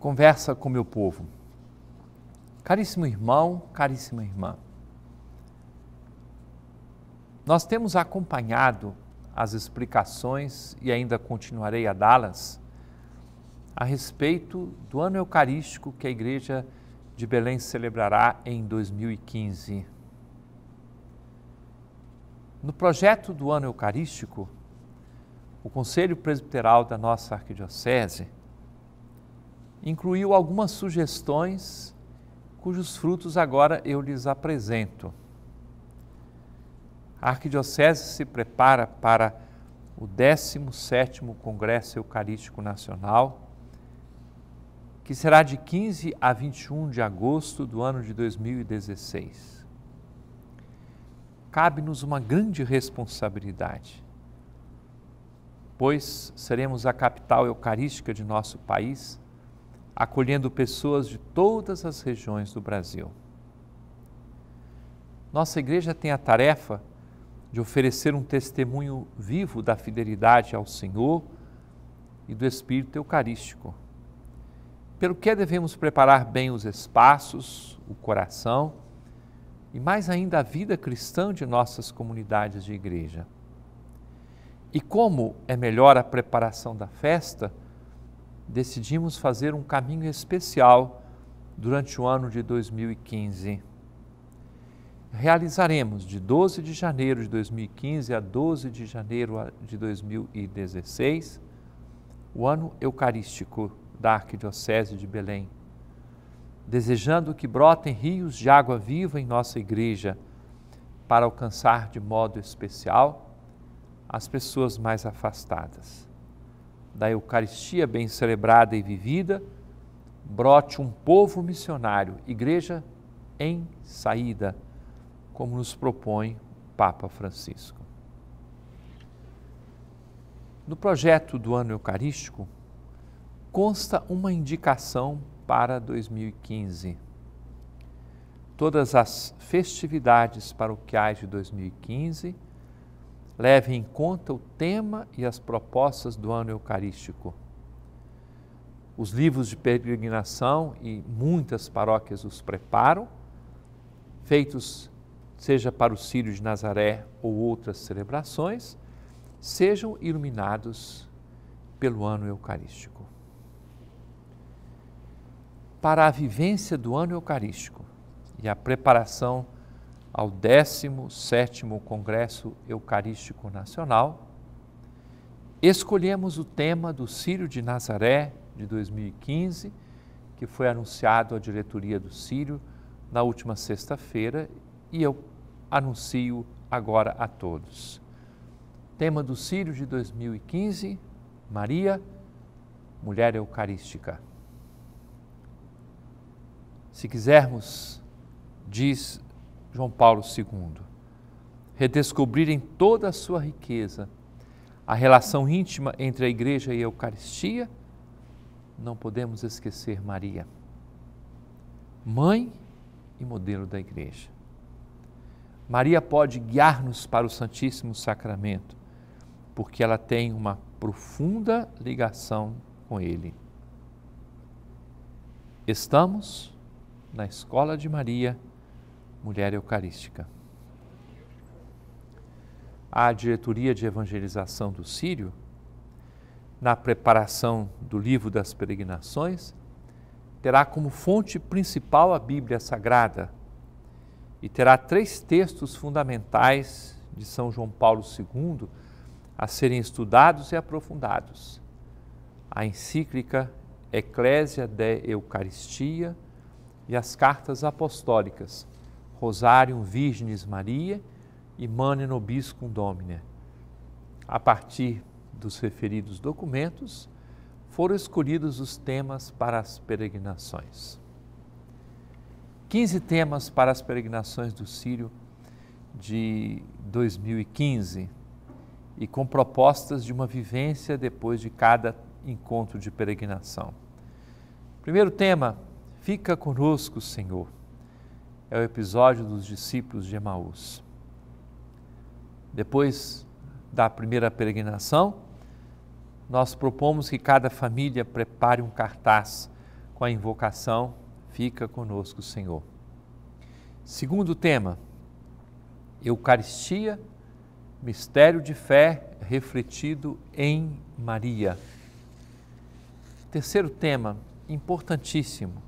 conversa com meu povo. Caríssimo irmão, caríssima irmã, nós temos acompanhado as explicações e ainda continuarei a dá-las a respeito do ano eucarístico que a Igreja de Belém celebrará em 2015. No projeto do ano eucarístico, o Conselho Presbiteral da nossa Arquidiocese incluiu algumas sugestões cujos frutos agora eu lhes apresento. A Arquidiocese se prepara para o 17º Congresso Eucarístico Nacional, que será de 15 a 21 de agosto do ano de 2016. Cabe-nos uma grande responsabilidade, pois seremos a capital eucarística de nosso país acolhendo pessoas de todas as regiões do Brasil. Nossa igreja tem a tarefa de oferecer um testemunho vivo da fidelidade ao Senhor e do Espírito Eucarístico. Pelo que é, devemos preparar bem os espaços, o coração e mais ainda a vida cristã de nossas comunidades de igreja. E como é melhor a preparação da festa? decidimos fazer um caminho especial durante o ano de 2015. Realizaremos de 12 de janeiro de 2015 a 12 de janeiro de 2016 o ano eucarístico da Arquidiocese de Belém, desejando que brotem rios de água viva em nossa igreja para alcançar de modo especial as pessoas mais afastadas da Eucaristia bem celebrada e vivida, brote um povo missionário, igreja em saída, como nos propõe Papa Francisco. No projeto do ano eucarístico, consta uma indicação para 2015. Todas as festividades paroquiais de 2015 leve em conta o tema e as propostas do ano eucarístico. Os livros de peregrinação e muitas paróquias os preparam, feitos seja para o Círio de Nazaré ou outras celebrações, sejam iluminados pelo ano eucarístico. Para a vivência do ano eucarístico e a preparação ao 17º Congresso Eucarístico Nacional, escolhemos o tema do Círio de Nazaré de 2015, que foi anunciado à diretoria do Círio na última sexta-feira e eu anuncio agora a todos. Tema do Círio de 2015, Maria, Mulher Eucarística. Se quisermos, diz João Paulo II, redescobrir em toda a sua riqueza, a relação íntima entre a Igreja e a Eucaristia, não podemos esquecer Maria, mãe e modelo da Igreja. Maria pode guiar-nos para o Santíssimo Sacramento, porque ela tem uma profunda ligação com Ele. Estamos na Escola de Maria mulher eucarística. A diretoria de evangelização do Sírio, na preparação do livro das peregrinações, terá como fonte principal a Bíblia Sagrada e terá três textos fundamentais de São João Paulo II a serem estudados e aprofundados: a encíclica Ecclesia de Eucaristia e as cartas apostólicas Rosarium Virginis Maria e Mane Nobiscum Domine. A partir dos referidos documentos, foram escolhidos os temas para as peregrinações. 15 temas para as peregrinações do Sírio de 2015 e com propostas de uma vivência depois de cada encontro de peregrinação. Primeiro tema: Fica conosco, Senhor é o episódio dos discípulos de Emaús. Depois da primeira peregrinação, nós propomos que cada família prepare um cartaz com a invocação Fica conosco, Senhor. Segundo tema, Eucaristia, mistério de fé refletido em Maria. Terceiro tema, importantíssimo,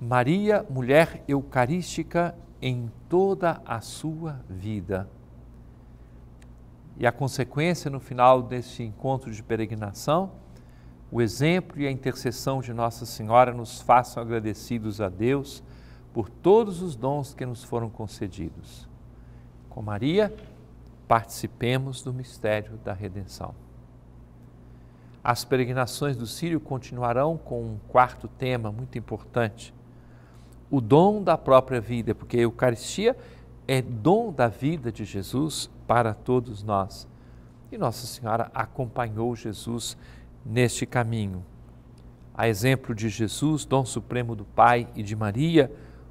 Maria, mulher eucarística em toda a sua vida. E a consequência no final desse encontro de peregrinação, o exemplo e a intercessão de Nossa Senhora nos façam agradecidos a Deus por todos os dons que nos foram concedidos. Com Maria, participemos do mistério da redenção. As peregrinações do Sírio continuarão com um quarto tema muito importante, o dom da própria vida, porque a Eucaristia é dom da vida de Jesus para todos nós. E Nossa Senhora acompanhou Jesus neste caminho. A exemplo de Jesus, dom supremo do Pai e de Maria,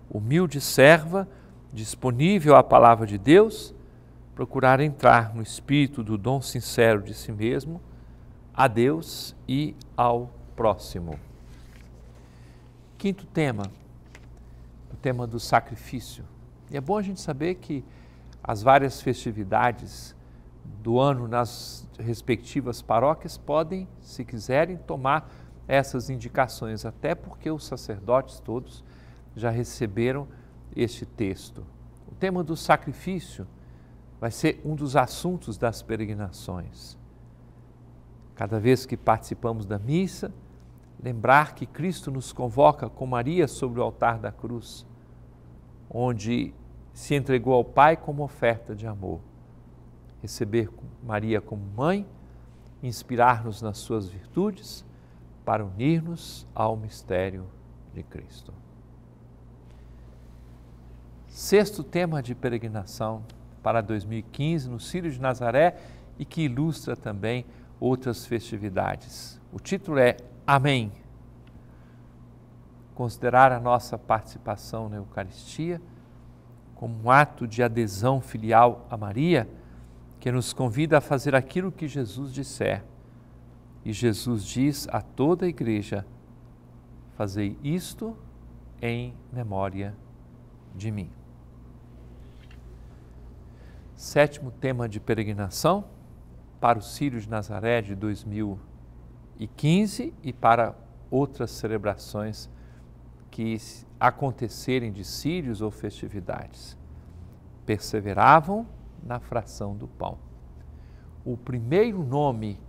humilde serva, disponível à palavra de Deus, procurar entrar no espírito do dom sincero de si mesmo a Deus e ao próximo. Quinto tema, o tema do sacrifício. E é bom a gente saber que as várias festividades do ano nas respectivas paróquias podem, se quiserem, tomar essas indicações, até porque os sacerdotes todos já receberam este texto. O tema do sacrifício vai ser um dos assuntos das peregrinações. Cada vez que participamos da missa, lembrar que Cristo nos convoca com Maria sobre o altar da cruz, onde se entregou ao Pai como oferta de amor. Receber Maria como mãe, inspirar-nos nas suas virtudes para unir-nos ao mistério de Cristo. Sexto tema de peregrinação para 2015 no Círio de Nazaré e que ilustra também outras festividades. O título é Amém. Considerar a nossa participação na Eucaristia como um ato de adesão filial a Maria, que nos convida a fazer aquilo que Jesus disser. E Jesus diz a toda a igreja: Fazei isto em memória de mim. Sétimo tema de peregrinação para o Sírio de Nazaré de 2020 e 15 e para outras celebrações que acontecerem de sírios ou festividades. Perseveravam na fração do pão. O primeiro nome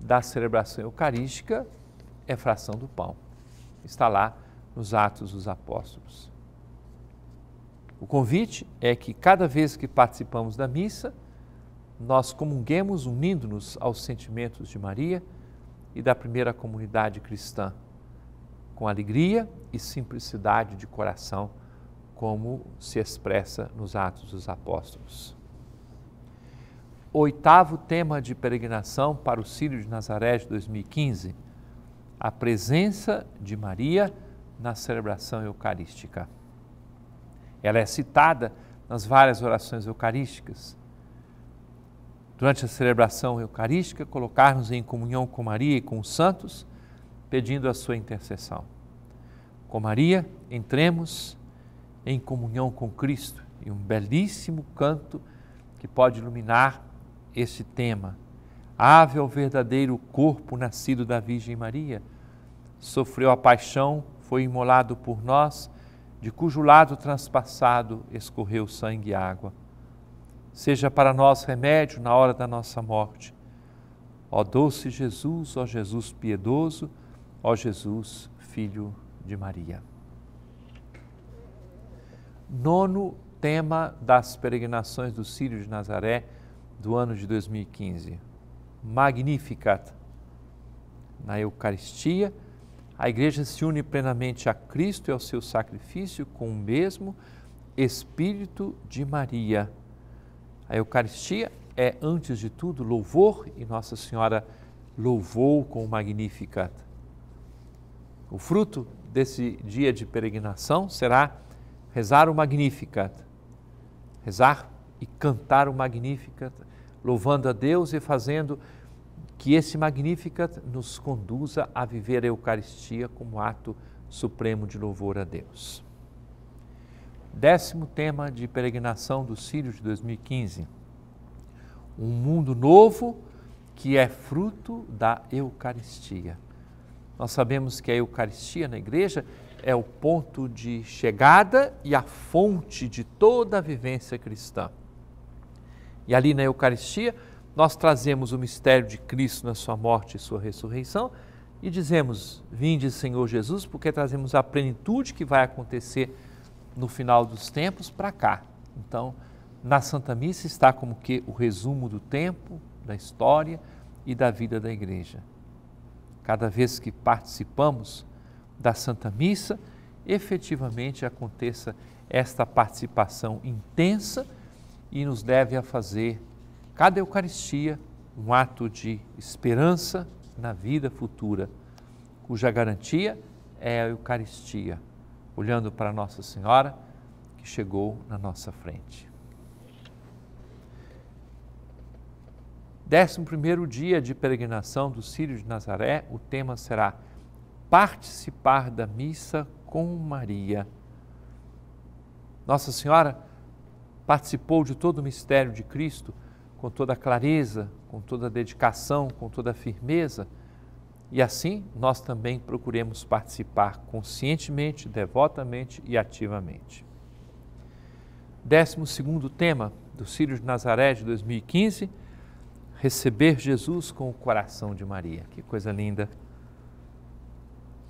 da celebração eucarística é fração do pão. Está lá nos Atos dos Apóstolos. O convite é que cada vez que participamos da missa, nós comunguemos unindo-nos aos sentimentos de Maria e da primeira comunidade cristã, com alegria e simplicidade de coração, como se expressa nos Atos dos Apóstolos. Oitavo tema de peregrinação para o Círio de Nazaré de 2015: a presença de Maria na celebração eucarística. Ela é citada nas várias orações eucarísticas durante a celebração eucarística, colocar-nos em comunhão com Maria e com os santos, pedindo a sua intercessão. Com Maria, entremos em comunhão com Cristo e um belíssimo canto que pode iluminar esse tema. Ave ao verdadeiro corpo nascido da Virgem Maria, sofreu a paixão, foi imolado por nós, de cujo lado transpassado escorreu sangue e água seja para nós remédio na hora da nossa morte. Ó doce Jesus, ó Jesus piedoso, ó Jesus, filho de Maria. Nono tema das peregrinações do Sírio de Nazaré do ano de 2015. Magnificat. Na Eucaristia, a igreja se une plenamente a Cristo e ao seu sacrifício com o mesmo Espírito de Maria a Eucaristia é, antes de tudo, louvor e Nossa Senhora louvou com o Magnificat. O fruto desse dia de peregrinação será rezar o Magnificat, rezar e cantar o Magnificat, louvando a Deus e fazendo que esse Magnificat nos conduza a viver a Eucaristia como ato supremo de louvor a Deus. Décimo tema de peregrinação do Sírio de 2015. Um mundo novo que é fruto da Eucaristia. Nós sabemos que a Eucaristia na igreja é o ponto de chegada e a fonte de toda a vivência cristã. E ali na Eucaristia, nós trazemos o mistério de Cristo na sua morte e sua ressurreição e dizemos: Vinde, Senhor Jesus, porque trazemos a plenitude que vai acontecer no final dos tempos para cá. Então, na Santa Missa está como que o resumo do tempo, da história e da vida da igreja. Cada vez que participamos da Santa Missa, efetivamente aconteça esta participação intensa e nos deve a fazer cada Eucaristia um ato de esperança na vida futura, cuja garantia é a Eucaristia olhando para Nossa Senhora que chegou na nossa frente. Décimo primeiro dia de peregrinação do Sírio de Nazaré, o tema será participar da missa com Maria. Nossa Senhora participou de todo o mistério de Cristo com toda a clareza, com toda a dedicação, com toda a firmeza e assim nós também procuremos participar conscientemente, devotamente e ativamente. Décimo segundo tema do Círio de Nazaré de 2015, receber Jesus com o coração de Maria. Que coisa linda!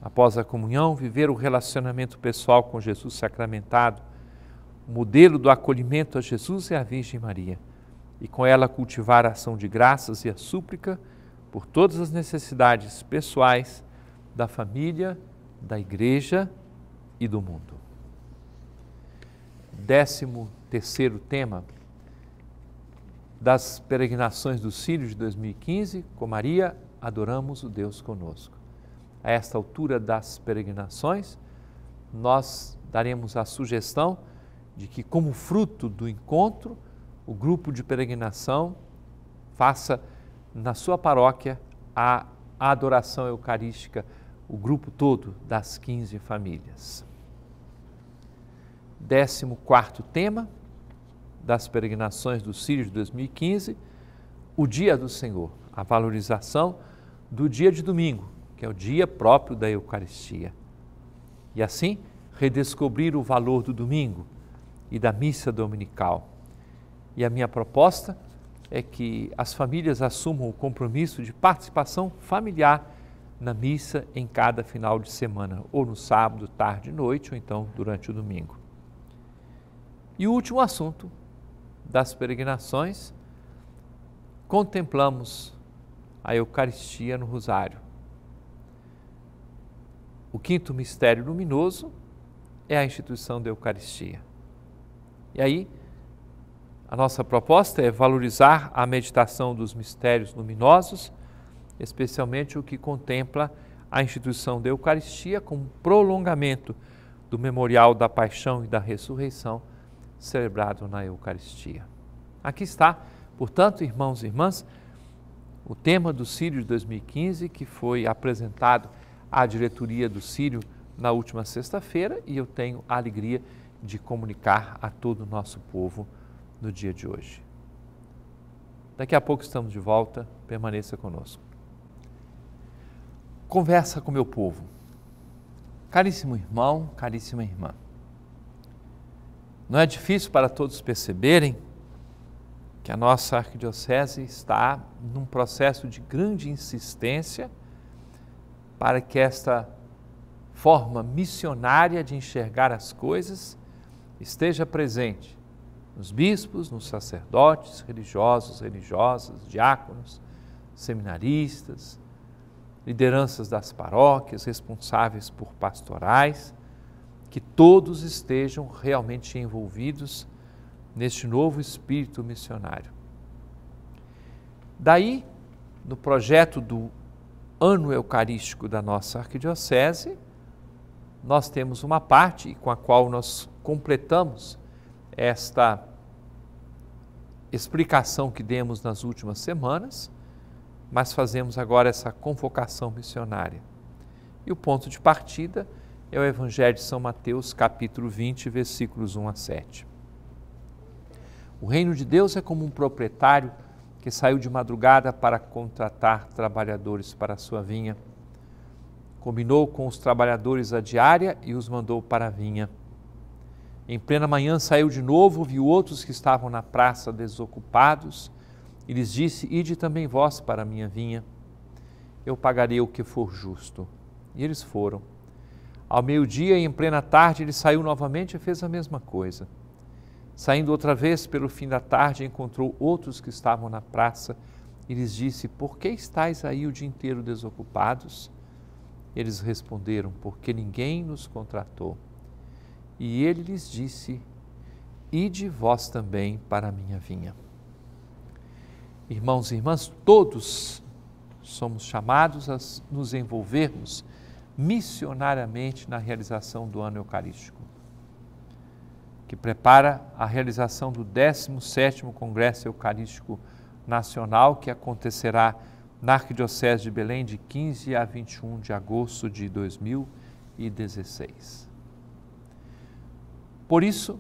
Após a comunhão, viver o relacionamento pessoal com Jesus sacramentado, o modelo do acolhimento a Jesus e é a Virgem Maria, e com ela cultivar a ação de graças e a súplica por todas as necessidades pessoais da família, da igreja e do mundo. Décimo terceiro tema das peregrinações do Sírio de 2015, com Maria adoramos o Deus conosco. A esta altura das peregrinações, nós daremos a sugestão de que, como fruto do encontro, o grupo de peregrinação faça na sua paróquia a adoração eucarística, o grupo todo das 15 famílias. Décimo quarto tema das peregrinações do Sírio de 2015, o Dia do Senhor, a valorização do dia de domingo, que é o dia próprio da Eucaristia. E assim, redescobrir o valor do domingo e da missa dominical. E a minha proposta é que as famílias assumam o compromisso de participação familiar na missa em cada final de semana, ou no sábado, tarde e noite, ou então durante o domingo. E o último assunto das peregrinações, contemplamos a Eucaristia no Rosário. O quinto mistério luminoso é a instituição da Eucaristia. E aí, a nossa proposta é valorizar a meditação dos mistérios luminosos, especialmente o que contempla a instituição da Eucaristia como prolongamento do memorial da paixão e da ressurreição celebrado na Eucaristia. Aqui está, portanto, irmãos e irmãs, o tema do Sírio de 2015 que foi apresentado à diretoria do Sírio na última sexta-feira e eu tenho a alegria de comunicar a todo o nosso povo no dia de hoje. Daqui a pouco estamos de volta, permaneça conosco. Conversa com meu povo. Caríssimo irmão, caríssima irmã. Não é difícil para todos perceberem que a nossa arquidiocese está num processo de grande insistência para que esta forma missionária de enxergar as coisas esteja presente nos bispos, nos sacerdotes, religiosos, religiosas, diáconos, seminaristas, lideranças das paróquias, responsáveis por pastorais, que todos estejam realmente envolvidos neste novo espírito missionário. Daí, no projeto do Ano Eucarístico da nossa Arquidiocese, nós temos uma parte com a qual nós completamos esta explicação que demos nas últimas semanas, mas fazemos agora essa convocação missionária. E o ponto de partida é o Evangelho de São Mateus, capítulo 20, versículos 1 a 7. O reino de Deus é como um proprietário que saiu de madrugada para contratar trabalhadores para a sua vinha. Combinou com os trabalhadores a diária e os mandou para a vinha. Em plena manhã saiu de novo, viu outros que estavam na praça desocupados e lhes disse: Ide também vós para a minha vinha, eu pagarei o que for justo. E eles foram. Ao meio-dia e em plena tarde, ele saiu novamente e fez a mesma coisa. Saindo outra vez pelo fim da tarde, encontrou outros que estavam na praça e lhes disse: Por que estáis aí o dia inteiro desocupados? Eles responderam: Porque ninguém nos contratou. E ele lhes disse: Ide vós também para a minha vinha. Irmãos e irmãs, todos somos chamados a nos envolvermos missionariamente na realização do ano eucarístico, que prepara a realização do 17º Congresso Eucarístico Nacional, que acontecerá na Arquidiocese de Belém de 15 a 21 de agosto de 2016. Por isso,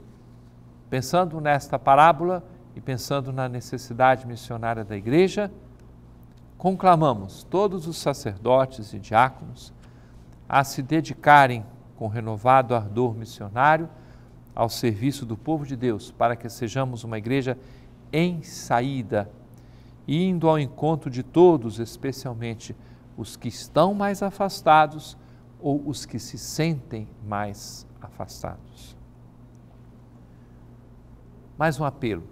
pensando nesta parábola e pensando na necessidade missionária da igreja, conclamamos todos os sacerdotes e diáconos a se dedicarem com renovado ardor missionário ao serviço do povo de Deus, para que sejamos uma igreja em saída, indo ao encontro de todos, especialmente os que estão mais afastados ou os que se sentem mais afastados mais um apelo.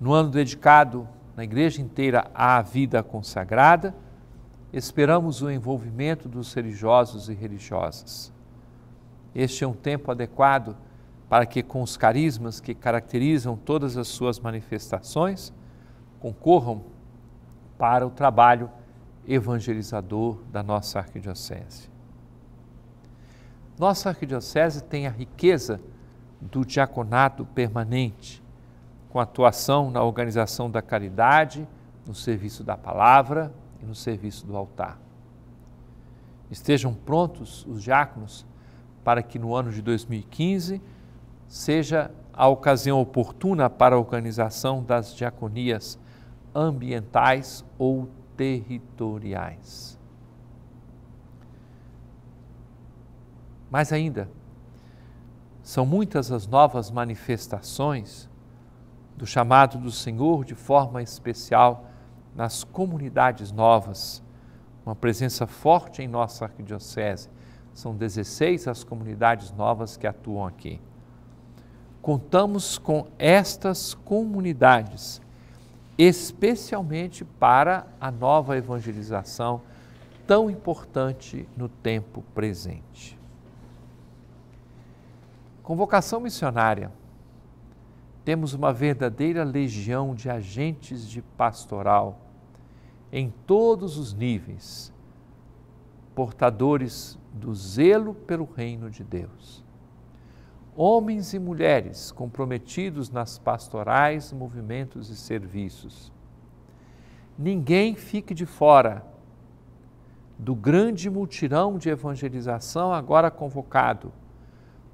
No ano dedicado na igreja inteira à vida consagrada, esperamos o envolvimento dos religiosos e religiosas. Este é um tempo adequado para que, com os carismas que caracterizam todas as suas manifestações, concorram para o trabalho evangelizador da nossa arquidiocese. Nossa arquidiocese tem a riqueza de do diaconato permanente, com atuação na organização da caridade, no serviço da palavra e no serviço do altar. Estejam prontos os diáconos para que no ano de 2015 seja a ocasião oportuna para a organização das diaconias ambientais ou territoriais. Mais ainda, são muitas as novas manifestações do chamado do Senhor, de forma especial nas comunidades novas, uma presença forte em nossa arquidiocese. São 16 as comunidades novas que atuam aqui. Contamos com estas comunidades, especialmente para a nova evangelização tão importante no tempo presente. Com vocação missionária, temos uma verdadeira legião de agentes de pastoral em todos os níveis, portadores do zelo pelo reino de Deus. Homens e mulheres comprometidos nas pastorais, movimentos e serviços. Ninguém fique de fora do grande multirão de evangelização agora convocado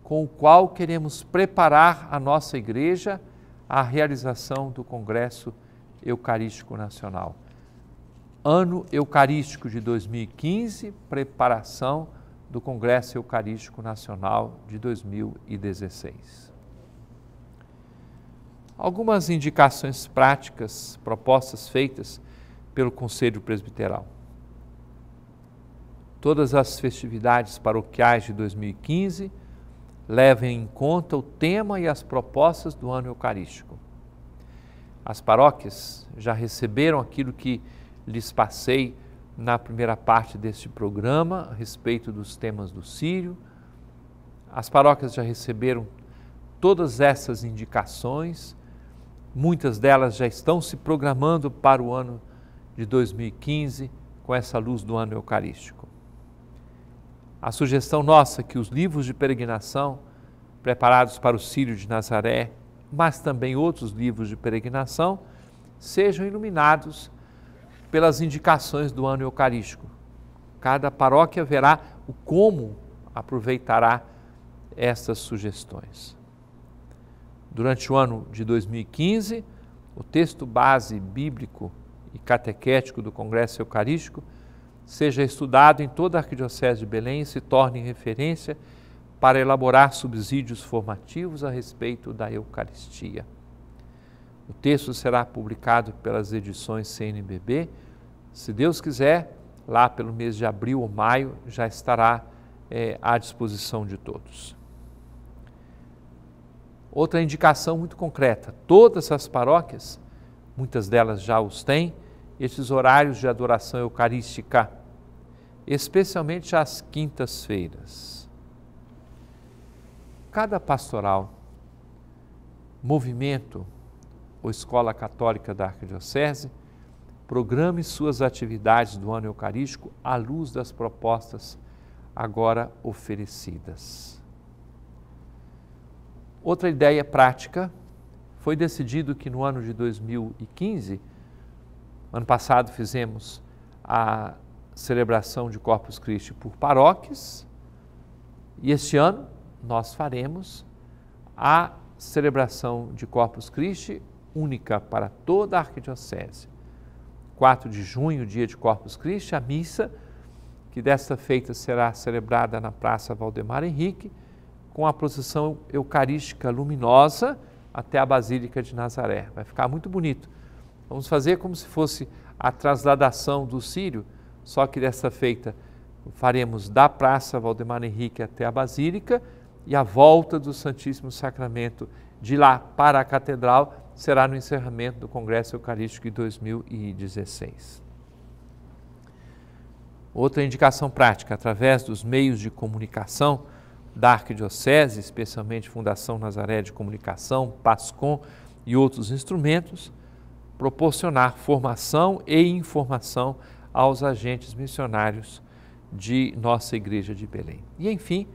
com o qual queremos preparar a nossa igreja à realização do Congresso Eucarístico Nacional. Ano Eucarístico de 2015, preparação do Congresso Eucarístico Nacional de 2016. Algumas indicações práticas propostas feitas pelo Conselho Presbiteral. Todas as festividades paroquiais de 2015 levem em conta o tema e as propostas do ano eucarístico. As paróquias já receberam aquilo que lhes passei na primeira parte deste programa, a respeito dos temas do Sírio. As paróquias já receberam todas essas indicações, muitas delas já estão se programando para o ano de 2015 com essa luz do ano eucarístico a sugestão nossa que os livros de peregrinação preparados para o Sírio de Nazaré, mas também outros livros de peregrinação, sejam iluminados pelas indicações do ano eucarístico. Cada paróquia verá o como aproveitará estas sugestões. Durante o ano de 2015, o texto base bíblico e catequético do Congresso Eucarístico seja estudado em toda a Arquidiocese de Belém e se torne referência para elaborar subsídios formativos a respeito da Eucaristia. O texto será publicado pelas edições CNBB. Se Deus quiser, lá pelo mês de abril ou maio já estará é, à disposição de todos. Outra indicação muito concreta: todas as paróquias, muitas delas já os têm, esses horários de adoração eucarística, especialmente às quintas-feiras. Cada pastoral, movimento ou escola católica da Arquidiocese programe suas atividades do ano eucarístico à luz das propostas agora oferecidas. Outra ideia prática foi decidido que no ano de 2015 Ano passado fizemos a celebração de Corpus Christi por paróquias e este ano nós faremos a celebração de Corpus Christi única para toda a arquidiocese. 4 de junho, dia de Corpus Christi, a missa, que desta feita será celebrada na Praça Valdemar Henrique, com a procissão eucarística luminosa até a Basílica de Nazaré. Vai ficar muito bonito. Vamos fazer como se fosse a trasladação do Sírio, só que dessa feita faremos da Praça Valdemar Henrique até a Basílica e a volta do Santíssimo Sacramento de lá para a Catedral será no encerramento do Congresso Eucarístico de 2016. Outra indicação prática, através dos meios de comunicação da Arquidiocese, especialmente Fundação Nazaré de Comunicação, PASCOM e outros instrumentos, proporcionar formação e informação aos agentes missionários de nossa Igreja de Belém. E enfim,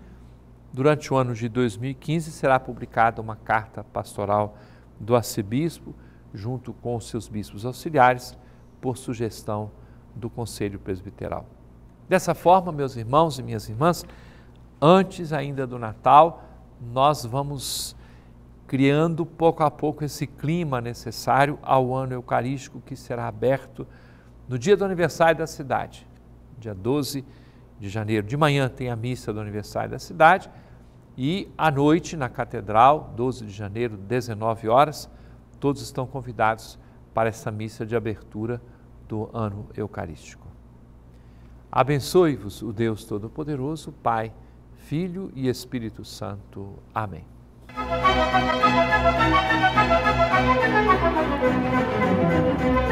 durante o ano de 2015 será publicada uma carta pastoral do arcebispo, junto com os seus bispos auxiliares, por sugestão do Conselho Presbiteral. Dessa forma, meus irmãos e minhas irmãs, antes ainda do Natal, nós vamos criando pouco a pouco esse clima necessário ao ano eucarístico que será aberto no dia do aniversário da cidade, dia 12 de janeiro. De manhã tem a missa do aniversário da cidade e à noite na catedral, 12 de janeiro, 19 horas, todos estão convidados para essa missa de abertura do ano eucarístico. Abençoe-vos o Deus Todo-Poderoso, Pai, Filho e Espírito Santo. Amém. Thank you.